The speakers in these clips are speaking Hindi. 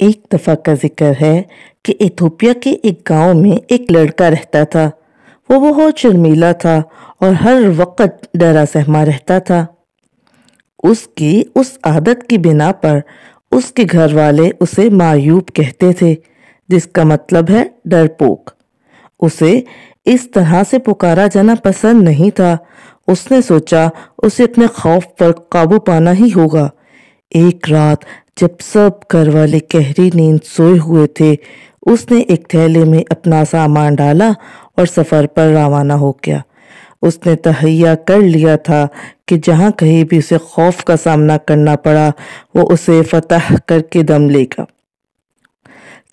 एक दफ़ा का जिक्र है कि इथोपिया के एक गांव में एक लड़का रहता था वो बहुत शर्मीला था और हर वक्त डरा सहमा रहता था उसकी उस आदत की बिना पर उसके घर वाले उसे मायूब कहते थे जिसका मतलब है डरपोक उसे इस तरह से पुकारा जाना पसंद नहीं था उसने सोचा उसे अपने खौफ पर काबू पाना ही होगा एक रात जब सब घर वाले गहरी नींद सोए हुए थे उसने एक थैले में अपना सामान डाला और सफ़र पर रवाना हो गया उसने तहैया कर लिया था कि जहाँ कहीं भी उसे खौफ का सामना करना पड़ा वो उसे फतह करके दम लेगा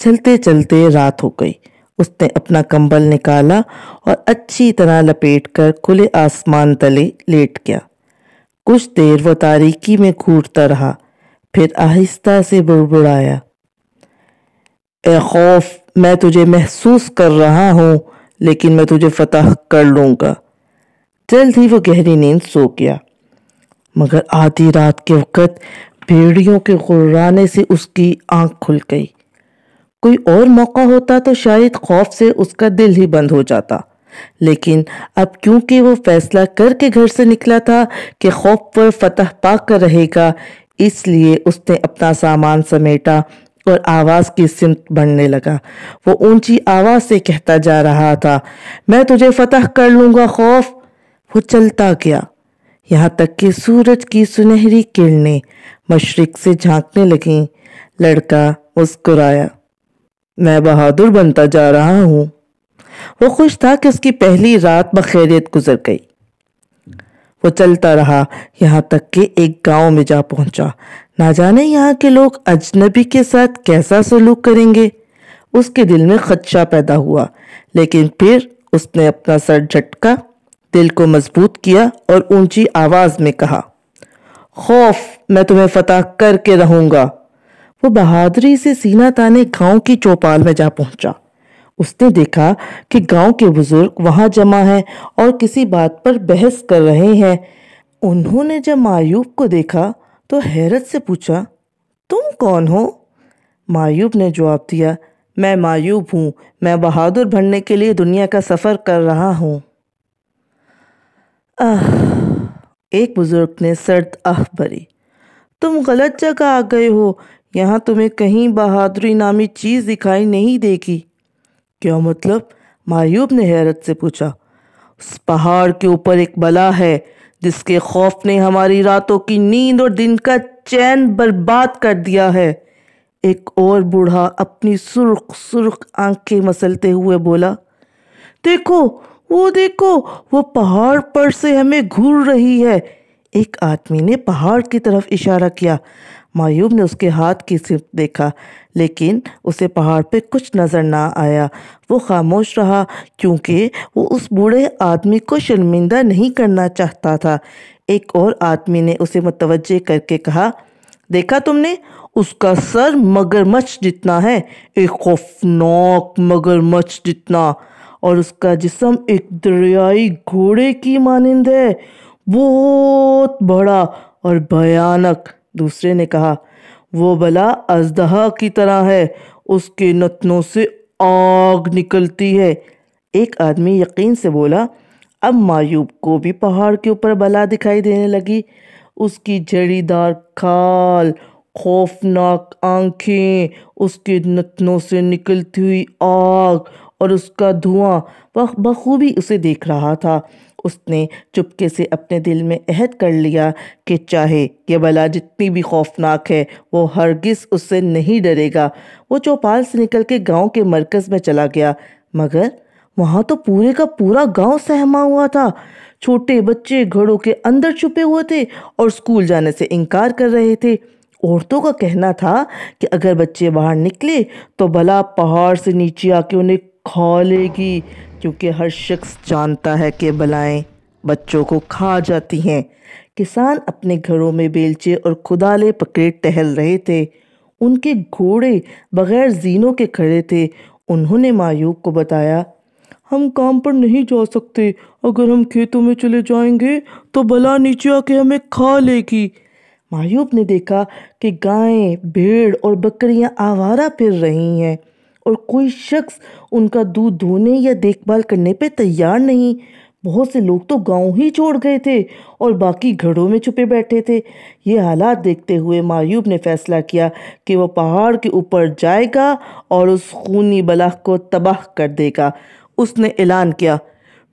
चलते चलते रात हो गई उसने अपना कंबल निकाला और अच्छी तरह लपेट कर खुले आसमान तले लेट गया कुछ देर वो तारीकी में घूरता रहा फिर आहिस्ता से बुड़बुड़ाया ए खौफ मैं तुझे महसूस कर रहा हूं लेकिन मैं तुझे फतह कर लूंगा जल्द ही वो गहरी नींद सो गया मगर आधी रात के वक़्त भेड़ियों के गुर्राने से उसकी आंख खुल गई कोई और मौका होता तो शायद खौफ से उसका दिल ही बंद हो जाता लेकिन अब क्योंकि वो फैसला करके घर से निकला था कि खौफ पर फतह पाकर रहेगा इसलिए उसने अपना सामान समेटा और आवाज़ की सिमत बढ़ने लगा वो ऊंची आवाज़ से कहता जा रहा था मैं तुझे फतह कर लूंगा खौफ वो चलता गया यहाँ तक कि सूरज की सुनहरी किरणें मशरक से झांकने लगीं लड़का मुस्कुराया मैं बहादुर बनता जा रहा हूँ वो खुश था कि उसकी पहली रात बखैरियत गुजर गई वो चलता रहा यहाँ तक कि एक गांव में जा पहुंचा ना जाने यहाँ के लोग अजनबी के साथ कैसा सलूक करेंगे उसके दिल में खदशा पैदा हुआ लेकिन फिर उसने अपना सर झटका दिल को मजबूत किया और ऊंची आवाज़ में कहा खौफ मैं तुम्हें फतह करके रहूँगा वो बहादुरी से सीना ताने गांव की चौपाल में जा पहुंचा उसने देखा कि गांव के बुजुर्ग वहां जमा हैं और किसी बात पर बहस कर रहे हैं उन्होंने जब मायूब को देखा तो हैरत से पूछा तुम कौन हो मायूब ने जवाब दिया मैं मायूब हूँ मैं बहादुर बनने के लिए दुनिया का सफ़र कर रहा हूँ आह एक बुज़ुर्ग ने सर्द आह भरी तुम गलत जगह आ गए हो यहाँ तुम्हें कहीं बहादुरी नामी चीज़ दिखाई नहीं देगी क्या मतलब मायूब ने हैरत से पूछा उस पहाड़ के ऊपर एक बला है जिसके खौफ ने हमारी रातों की नींद और दिन का चैन बर्बाद कर दिया है एक और बूढ़ा अपनी सुर्ख सुर्ख आंखें मसलते हुए बोला देखो वो देखो वो पहाड़ पर से हमें घूर रही है एक आदमी ने पहाड़ की तरफ इशारा किया मायूब ने उसके हाथ की सिर्फ देखा लेकिन उसे पहाड़ पे कुछ नज़र ना आया वो खामोश रहा क्योंकि वो उस बूढ़े आदमी को शर्मिंदा नहीं करना चाहता था एक और आदमी ने उसे मतवजे करके कहा देखा तुमने उसका सर मगरमच्छ जितना है एक खौफनाक मगरमच्छ जितना और उसका जिसम एक दरियाई घोड़े की मानंद है बहुत बड़ा और भयानक दूसरे ने कहा वो बला अजदहा की तरह है उसके नतनों से आग निकलती है एक आदमी यकीन से बोला अब मायूब को भी पहाड़ के ऊपर बला दिखाई देने लगी उसकी जड़ीदार खाल खौफनाक आंखें उसके नतनों से निकलती हुई आग और उसका धुआं वह बखूबी उसे देख रहा था उसने चुपके से अपने दिल में अहद कर लिया कि चाहे यह बला जितनी भी खौफनाक है वो हरगिज़ उससे नहीं डरेगा वो चौपाल से निकल के गांव के मरकज़ में चला गया मगर वहाँ तो पूरे का पूरा गांव सहमा हुआ था छोटे बच्चे घड़ों के अंदर छुपे हुए थे और स्कूल जाने से इनकार कर रहे थे औरतों का कहना था कि अगर बच्चे बाहर निकले तो भला पहाड़ से नीचे आके उन्हें लेगी क्योंकि हर शख्स जानता है कि बलाएं बच्चों को खा जाती हैं किसान अपने घरों में बेलचे और खुदाले पकड़े टहल रहे थे उनके घोड़े बग़ैर जीनों के खड़े थे उन्होंने मायूब को बताया हम काम पर नहीं जा सकते अगर हम खेतों में चले जाएंगे तो बला नीचे आके हमें खा लेगी मायूब ने देखा कि गायें भेड़ और बकरियां आवारा फिर रही हैं और कोई शख्स उनका दूध धोने या देखभाल करने पर तैयार नहीं बहुत से लोग तो गांव ही छोड़ गए थे और बाकी घरों में छुपे बैठे थे ये हालात देखते हुए मायूब ने फैसला किया कि वह पहाड़ के ऊपर जाएगा और उस खूनी बलाह को तबाह कर देगा उसने ऐलान किया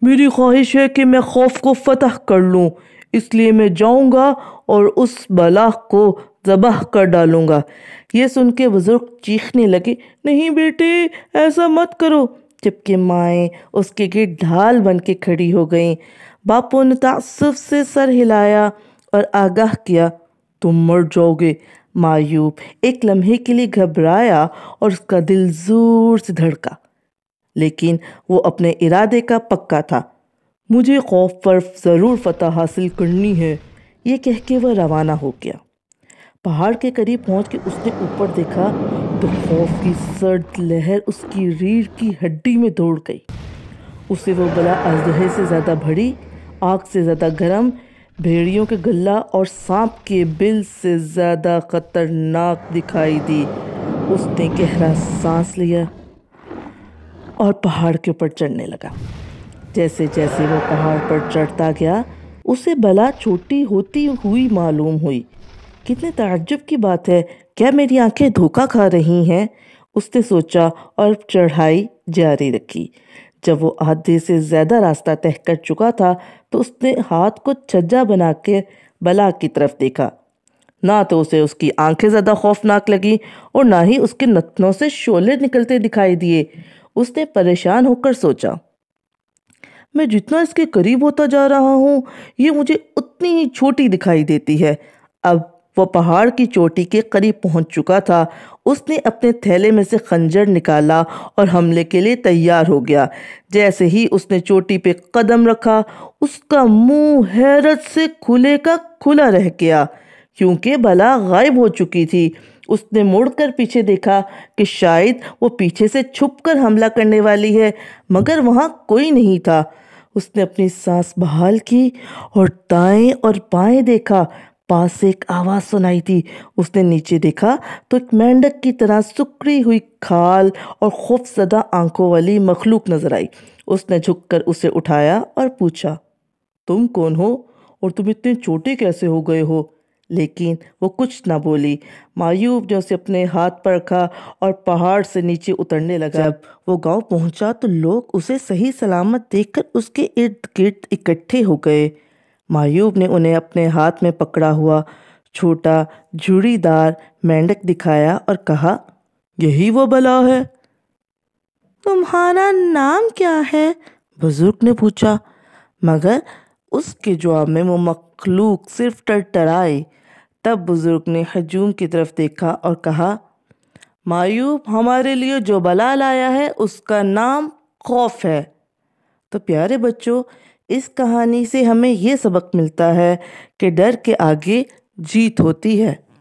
मेरी ख्वाहिश है कि मैं खौफ को फतह कर लूँ इसलिए मैं जाऊँगा और उस बलाह को ज़बह कर डालूँगा ये सुन के बुज़ुर्ग चीखने लगे नहीं बेटे ऐसा मत करो जबकि माएँ उसके गिर ढाल बन के खड़ी हो गईं बापू ने तसफ़ से सर हिलाया और आगाह किया तुम मर जाओगे मायूब एक लम्हे के लिए घबराया और उसका दिल ज़ोर से धड़का लेकिन वो अपने इरादे का पक्का था मुझे खौफ पर ज़रूर फतह हासिल करनी है ये कह के वह रवाना हो गया पहाड़ के करीब पहुंच के उसने ऊपर देखा तो खौफ की सर्द लहर उसकी रीढ़ की हड्डी में दौड़ गई उसे वो बला अजहे से ज़्यादा भरी आग से ज़्यादा गर्म भेड़ियों के गला और सांप के बिल से ज़्यादा खतरनाक दिखाई दी उसने गहरा सांस लिया और पहाड़ के ऊपर चढ़ने लगा जैसे जैसे वो पहाड़ पर चढ़ता गया उसे बला छोटी होती हुई मालूम हुई कितने ताज्जुब की बात है क्या मेरी आंखें धोखा खा रही हैं उसने सोचा और चढ़ाई जारी रखी जब वो आधे से ज़्यादा रास्ता तय कर चुका था तो उसने हाथ को छज्जा बना के बला की तरफ देखा ना तो उसे उसकी आंखें ज़्यादा खौफनाक लगी और ना ही उसके नथनों से शोले निकलते दिखाई दिए उसने परेशान होकर सोचा मैं जितना इसके करीब होता जा रहा हूँ ये मुझे उतनी ही छोटी दिखाई देती है अब वह पहाड़ की चोटी के करीब पहुंच चुका था उसने अपने थैले में से खंजर निकाला और हमले के लिए तैयार हो गया जैसे ही उसने चोटी पे कदम रखा उसका मुंह हैरत से खुले का खुला रह गया क्योंकि भला गायब हो चुकी थी उसने मुड़कर पीछे देखा कि शायद वो पीछे से छुपकर हमला करने वाली है मगर वहाँ कोई नहीं था उसने अपनी सांस बहाल की और दाएं और बाएं देखा पास से एक आवाज़ सुनाई थी उसने नीचे देखा तो एक मेंढक की तरह सुकड़ी हुई खाल और खौफजदा आंखों वाली मखलूक नजर आई उसने झुककर उसे उठाया और पूछा तुम कौन हो और तुम इतने छोटे कैसे हो गए हो लेकिन वो कुछ ना बोली मायूब ने उसे अपने हाथ पर रखा और पहाड़ से नीचे उतरने लगा जब वो गांव पहुंचा तो लोग उसे सही सलामत देखकर उसके इर्द गिर्द इकट्ठे हो गए मायूब ने उन्हें अपने हाथ में पकड़ा हुआ छोटा झुड़ीदार मेंढक दिखाया और कहा यही वो बला है तुम्हारा नाम क्या है बुजुर्ग ने पूछा मगर उसके जवाब में वो मखलूक सिर्फ टरटराई तब बुज़ुर्ग ने हजूम की तरफ देखा और कहा मायूब हमारे लिए जो बला लाया है उसका नाम खौफ है तो प्यारे बच्चों इस कहानी से हमें ये सबक मिलता है कि डर के आगे जीत होती है